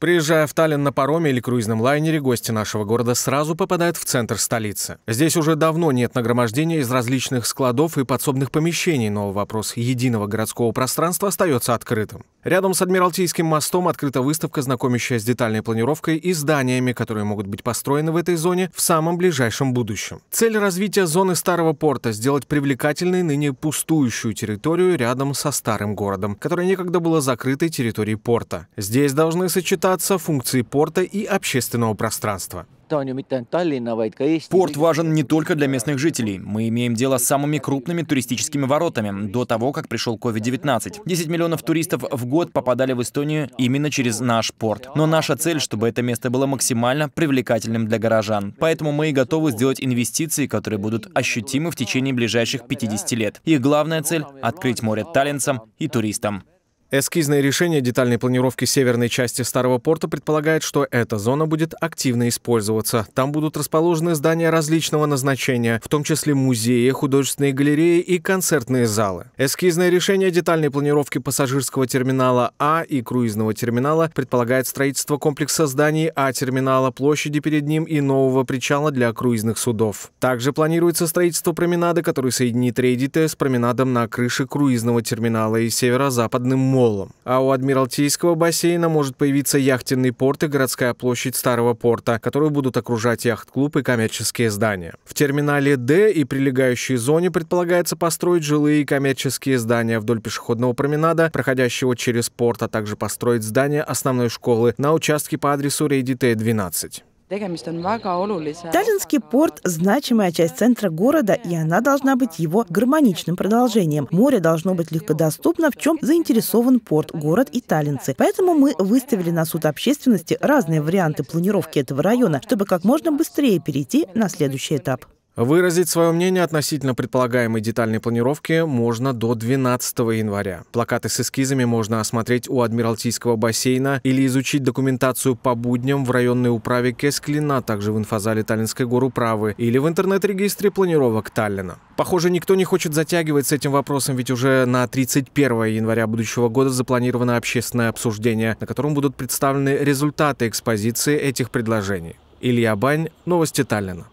Приезжая в Таллин на пароме или круизном лайнере, гости нашего города сразу попадают в центр столицы. Здесь уже давно нет нагромождения из различных складов и подсобных помещений, но вопрос единого городского пространства остается открытым. Рядом с Адмиралтейским мостом открыта выставка, знакомящая с детальной планировкой и зданиями, которые могут быть построены в этой зоне в самом ближайшем будущем. Цель развития зоны Старого порта – сделать привлекательной ныне пустующую территорию рядом со Старым городом, которая некогда была закрытой территорией порта. Здесь должны сочетаться остаться функции порта и общественного пространства. Порт важен не только для местных жителей. Мы имеем дело с самыми крупными туристическими воротами до того, как пришел COVID-19. 10 миллионов туристов в год попадали в Эстонию именно через наш порт. Но наша цель, чтобы это место было максимально привлекательным для горожан. Поэтому мы и готовы сделать инвестиции, которые будут ощутимы в течение ближайших 50 лет. Их главная цель — открыть море таллинцам и туристам. Эскизное решение детальной планировки северной части Старого порта предполагает, что эта зона будет активно использоваться. Там будут расположены здания различного назначения, в том числе музеи, художественные галереи и концертные залы. Эскизное решение детальной планировки пассажирского терминала А и круизного терминала предполагает строительство комплекса зданий А-терминала, площади перед ним и нового причала для круизных судов. Также планируется строительство променада, который соединит Рейдите с променадом на крыше круизного терминала и северо-западным морем молом. А у Адмиралтейского бассейна может появиться яхтенный порт и городская площадь Старого порта, которую будут окружать яхт-клуб и коммерческие здания. В терминале «Д» и прилегающей зоне предполагается построить жилые и коммерческие здания вдоль пешеходного променада, проходящего через порт, а также построить здание основной школы на участке по адресу Рейдитей 12. Таллинский порт – значимая часть центра города, и она должна быть его гармоничным продолжением. Море должно быть легкодоступно, в чем заинтересован порт, город и таллинцы. Поэтому мы выставили на суд общественности разные варианты планировки этого района, чтобы как можно быстрее перейти на следующий этап. Выразить свое мнение относительно предполагаемой детальной планировки можно до 12 января. Плакаты с эскизами можно осмотреть у Адмиралтейского бассейна или изучить документацию по будням в районной управе Кесклина, а также в инфозале Таллинской горуправы или в интернет-регистре планировок Таллина. Похоже, никто не хочет затягивать с этим вопросом, ведь уже на 31 января будущего года запланировано общественное обсуждение, на котором будут представлены результаты экспозиции этих предложений. Илья Бань, новости Таллина.